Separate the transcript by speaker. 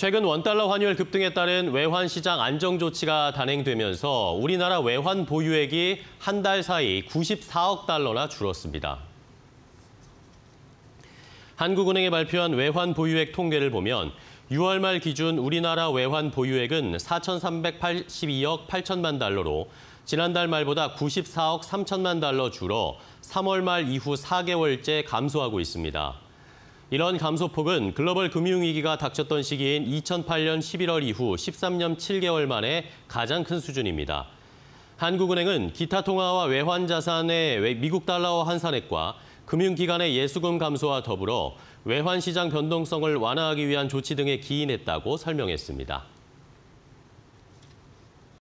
Speaker 1: 최근 원달러 환율 급등에 따른 외환 시장 안정 조치가 단행되면서 우리나라 외환 보유액이 한 달 사이 94억 달러나 줄었습니다. 한국은행이 발표한 외환 보유액 통계를 보면 6월 말 기준 우리나라 외환 보유액은 4,382억 8천만 달러로 지난달 말보다 94억 3천만 달러 줄어 3월 말 이후 4개월째 감소하고 있습니다. 이런 감소폭은 글로벌 금융위기가 닥쳤던 시기인 2008년 11월 이후 13년 7개월 만에 가장 큰 수준입니다. 한국은행은 기타 통화와 외환 자산의 미국 달러와 환산액과 금융기관의 예수금 감소와 더불어 외환 시장 변동성을 완화하기 위한 조치 등에 기인했다고 설명했습니다.